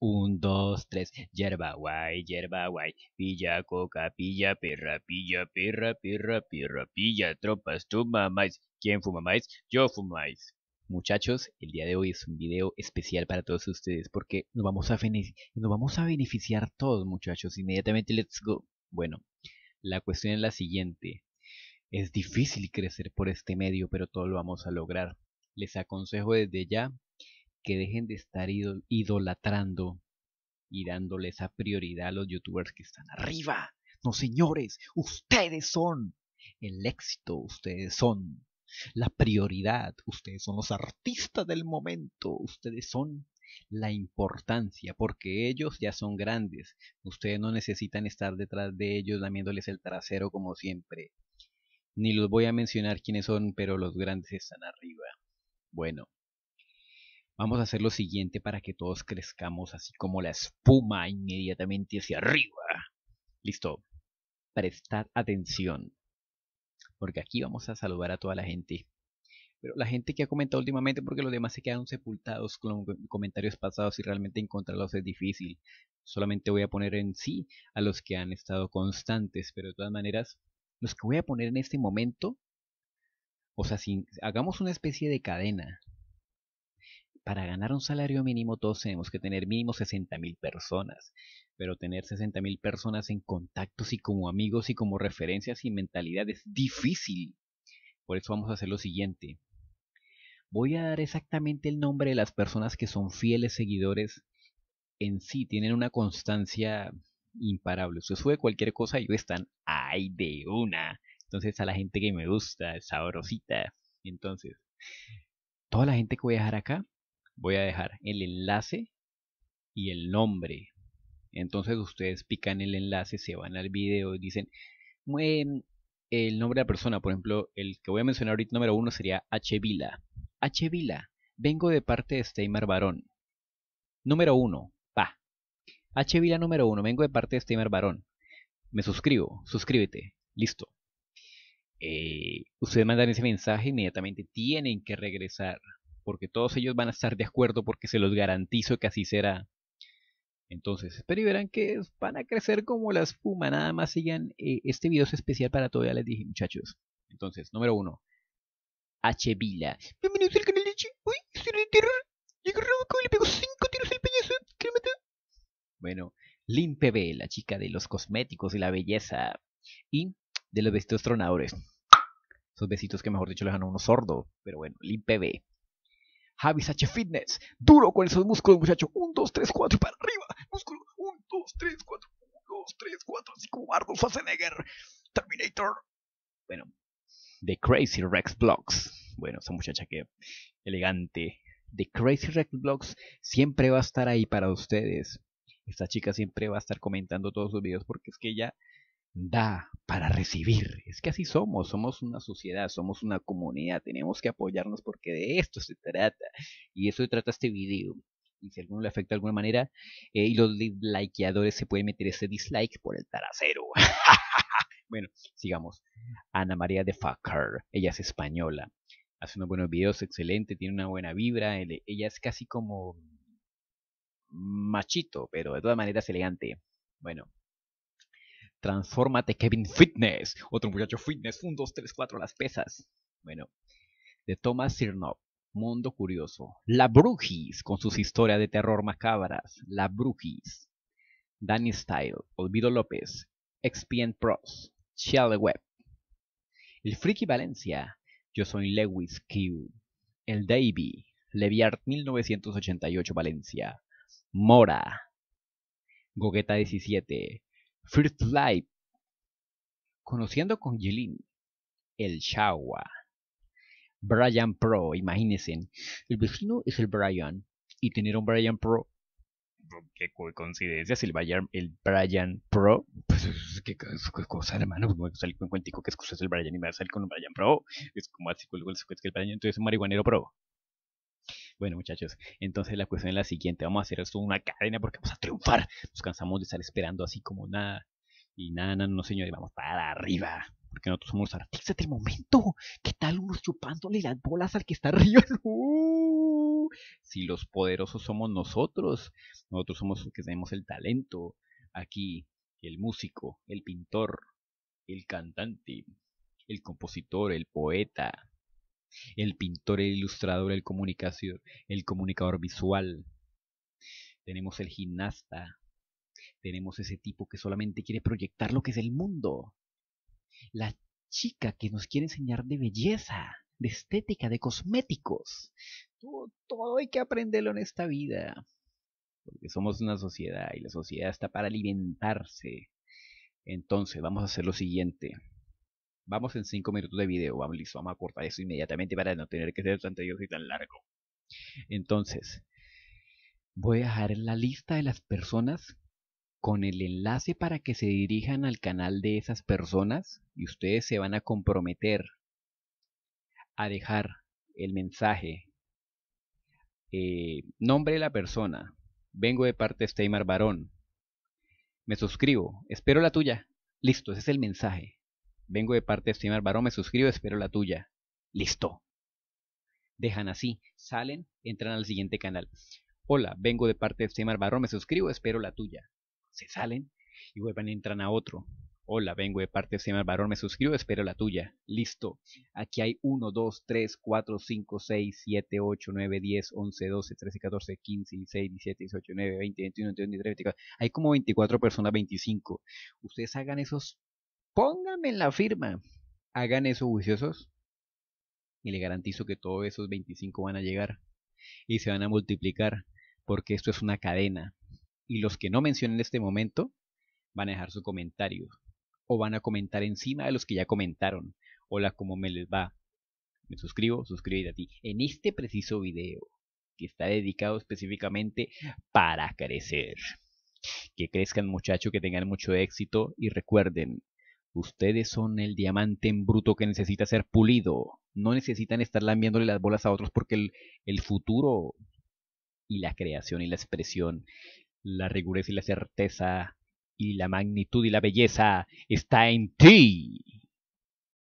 1, dos, tres. Yerba guay, yerba guay. Pilla coca, pilla perra, pilla perra, perra, perra, pilla tropas, tú mamáis. ¿Quién fuma más? Yo fumáis. Muchachos, el día de hoy es un video especial para todos ustedes porque nos vamos a, nos vamos a beneficiar todos, muchachos. Inmediatamente, let's go. Bueno, la cuestión es la siguiente. Es difícil crecer por este medio, pero todo lo vamos a lograr. Les aconsejo desde ya que dejen de estar idolatrando y dándoles a prioridad a los youtubers que están arriba. No, señores, ustedes son el éxito, ustedes son la prioridad, ustedes son los artistas del momento, ustedes son la importancia, porque ellos ya son grandes, ustedes no necesitan estar detrás de ellos lamiéndoles el trasero como siempre. Ni los voy a mencionar quiénes son, pero los grandes están arriba. Bueno, Vamos a hacer lo siguiente para que todos crezcamos así como la espuma inmediatamente hacia arriba. Listo. Prestad atención. Porque aquí vamos a saludar a toda la gente. Pero la gente que ha comentado últimamente, porque los demás se quedaron sepultados con comentarios pasados y realmente encontrarlos es difícil. Solamente voy a poner en sí a los que han estado constantes. Pero de todas maneras, los que voy a poner en este momento, o sea, si hagamos una especie de cadena para ganar un salario mínimo todos tenemos que tener mínimo 60.000 personas, pero tener 60.000 personas en contactos y como amigos y como referencias y mentalidad es difícil. Por eso vamos a hacer lo siguiente. Voy a dar exactamente el nombre de las personas que son fieles seguidores en sí, tienen una constancia imparable. Usted sube cualquier cosa y están ¡ay de una! Entonces a la gente que me gusta, sabrosita. Entonces, toda la gente que voy a dejar acá voy a dejar el enlace y el nombre. Entonces ustedes pican el enlace, se van al video y dicen el nombre de la persona. Por ejemplo, el que voy a mencionar ahorita número uno sería H. Vila. H. Vila, vengo de parte de Steimer Barón. Número uno, pa. H. Vila número uno, vengo de parte de Steimer Barón. Me suscribo, suscríbete. Listo. Eh, ustedes mandan ese mensaje, inmediatamente tienen que regresar porque todos ellos van a estar de acuerdo porque se los garantizo que así será. Entonces, espero y verán que van a crecer como las espuma. Nada más sigan, eh, este video es especial para todos, ya les dije muchachos. Entonces, número uno, H. Vila. Bienvenidos al canal de Uy, Llegó y le pegó cinco tiros al Bueno, Lin la chica de los cosméticos y la belleza. Y de los vestidos tronadores. Esos besitos que mejor dicho los dan uno sordo. Pero bueno, Lin Javis H. Fitness. Duro con esos músculos, muchacho. 1, 2, 3, 4 para arriba. Músculo. 1, 2, 3, 4. 1, 2, 3, 4. Así como Arnold Schwarzenegger. Terminator. Bueno. The Crazy Rex Blocks. Bueno, esa muchacha que elegante. The Crazy Rex Blocks siempre va a estar ahí para ustedes. Esta chica siempre va a estar comentando todos sus videos porque es que ella da para recibir. Es que así somos, somos una sociedad, somos una comunidad, tenemos que apoyarnos porque de esto se trata. Y eso se trata este video. Y si a alguno le afecta de alguna manera, eh, y los likeadores se pueden meter ese dislike por el taracero. bueno, sigamos. Ana María de Fakar, ella es española. Hace unos buenos videos, excelente, tiene una buena vibra. Ella es casi como machito, pero de todas maneras elegante. Bueno, Transfórmate Kevin Fitness. Otro muchacho fitness. Un, dos, tres, cuatro, las pesas. Bueno. De Thomas Sirnov. Mundo Curioso. La Brujis, con sus historias de terror macabras. La Brujis. Danny Style. Olvido López. Expient Pros. Shell Web. El Friki Valencia. Yo soy Lewis Q. El Davy. Leviart 1988 Valencia. Mora. Gogueta 17. First Life, Conociendo con Yelin, El Shawa, Brian Pro, imagínense, el vecino es el Brian y tener un Brian Pro, oh, qué si el Brian, el Brian Pro, pues qué, cosa, hermano, pues, me salir con un cuentico que es el Brian y me va a salir con un Brian Pro, es como así, es que el Brian entonces es un marihuanero Pro. Bueno, muchachos, entonces la cuestión es la siguiente. Vamos a hacer esto una cadena porque vamos a triunfar. Nos cansamos de estar esperando así como nada. Y nada, nada, no, señores, vamos para arriba. Porque nosotros somos los artistas del momento. ¿Qué tal unos chupándole las bolas al que está arriba? Si los poderosos somos nosotros. Nosotros somos los que tenemos el talento. Aquí, el músico, el pintor, el cantante, el compositor, el poeta, el pintor, el ilustrador, el comunicador, el comunicador visual. Tenemos el gimnasta. Tenemos ese tipo que solamente quiere proyectar lo que es el mundo. La chica que nos quiere enseñar de belleza, de estética, de cosméticos. todo hay que aprenderlo en esta vida. Porque somos una sociedad y la sociedad está para alimentarse. Entonces vamos a hacer lo siguiente vamos en 5 minutos de video, vamos, a cortar eso inmediatamente para no tener que ser tan tedioso y tan largo. Entonces, voy a dejar la lista de las personas con el enlace para que se dirijan al canal de esas personas y ustedes se van a comprometer a dejar el mensaje, eh, nombre de la persona, vengo de parte de Steymar Barón, me suscribo, espero la tuya, listo, ese es el mensaje Vengo de parte de Streamer Barón, me suscribo, espero la tuya. Listo. Dejan así, salen, entran al siguiente canal. Hola, vengo de parte de Streamer Barón, me suscribo, espero la tuya. Se salen y vuelven, entran a otro. Hola, vengo de parte de Streamer Barón, me suscribo, espero la tuya. Listo. Aquí hay 1, 2, 3, 4, 5, 6, 7, 8, 9, 10, 11, 12, 13, 14, 15, 16, 17, 18, 19, 20, 21, 22, 23, 24. Hay como 24 personas, 25. Ustedes hagan esos póngame en la firma. Hagan eso, juiciosos. Y le garantizo que todos esos 25 van a llegar. Y se van a multiplicar. Porque esto es una cadena. Y los que no mencionen este momento van a dejar su comentario. O van a comentar encima de los que ya comentaron. Hola, ¿cómo me les va? Me suscribo, suscríbete a ti. En este preciso video que está dedicado específicamente para crecer. Que crezcan muchachos, que tengan mucho éxito y recuerden, Ustedes son el diamante en bruto que necesita ser pulido. No necesitan estar lambiándole las bolas a otros porque el, el futuro y la creación y la expresión, la rigidez y la certeza y la magnitud y la belleza está en ti.